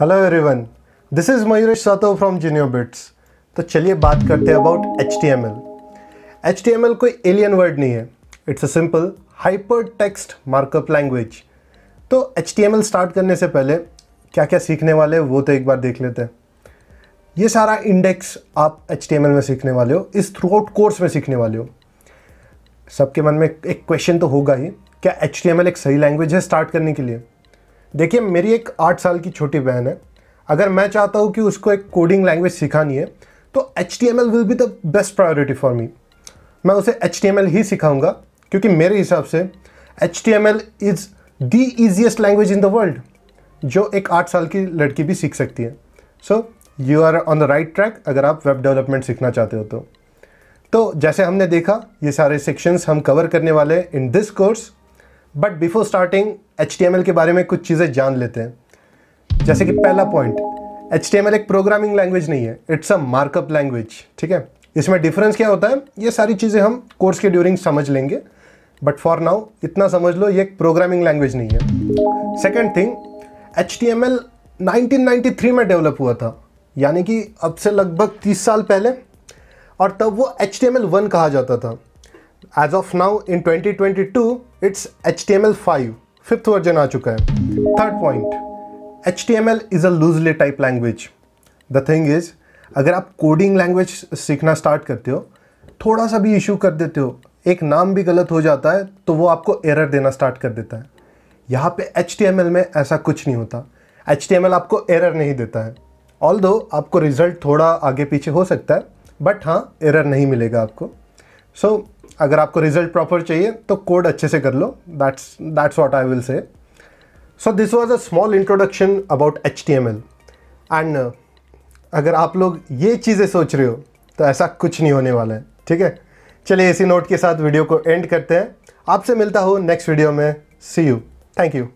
hello everyone this is Mayuresh Satav from Genio Bits तो चलिए बात करते हैं about H T M L H T M L कोई एलियन वर्ड नहीं है it's a simple hyper text markup language तो H T M L start करने से पहले क्या क्या सीखने वाले वो तो एक बार देख लेते हैं ये सारा इंडेक्स आप एच टी एम एल में सीखने वाले हो इस थ्रू आउट कोर्स में सीखने वाले हो सबके मन में एक क्वेश्चन तो होगा ही क्या एच टी एम एल एक सही लैंग्वेज है स्टार्ट करने के लिए देखिए मेरी एक आठ साल की छोटी बहन है अगर मैं चाहता हूँ कि उसको एक कोडिंग लैंग्वेज सिखानी है तो H T M L will be the best priority for me मैं उसे एच टी एम एल ही सिखाऊंगा क्योंकि मेरे हिसाब से H T M L is the easiest language in the world जो एक आठ साल की लड़की भी सीख सकती है so you are on the right track अगर आप वेब डेवलपमेंट सीखना चाहते हो तो तो जैसे हमने देखा ये सारे सेक्शंस हम कवर करने वाले हैं in this course but before starting H के बारे में कुछ चीज़ें जान लेते हैं जैसे कि पहला पॉइंट एच एक प्रोग्रामिंग लैंग्वेज नहीं है इट्स अ मार्कअप लैंग्वेज ठीक है इसमें डिफरेंस क्या होता है ये सारी चीज़ें हम कोर्स के ड्यूरिंग समझ लेंगे बट फॉर नाउ इतना समझ लो ये एक प्रोग्रामिंग लैंग्वेज नहीं है सेकेंड थिंग एच 1993 में डेवलप हुआ था यानी कि अब से लगभग 30 साल पहले और तब वो एच टी कहा जाता था as of now in 2022 it's H T fifth version आ चुका है third point H T M L is a loosely type language the thing is अगर आप कोडिंग लैंग्वेज सीखना स्टार्ट करते हो थोड़ा सा भी इशू कर देते हो एक नाम भी गलत हो जाता है तो वो आपको एरर देना स्टार्ट कर देता है यहाँ पे एच टी एम एल में ऐसा कुछ नहीं होता एच टी एम एल आपको एरर नहीं देता है ऑल दो आपको रिजल्ट थोड़ा आगे पीछे हो सकता है बट हाँ एरर नहीं मिलेगा आपको सो so, अगर आपको रिजल्ट प्रॉपर चाहिए तो कोड अच्छे से कर लो that's that's what I will say so this was a small introduction about H T M L and अगर आप लोग ये चीज़ें सोच रहे हो तो ऐसा कुछ नहीं होने वाला है ठीक है चलिए इसी नोट के साथ वीडियो को एंड करते हैं आपसे मिलता हूँ नेक्स्ट वीडियो में सी यू थैंक यू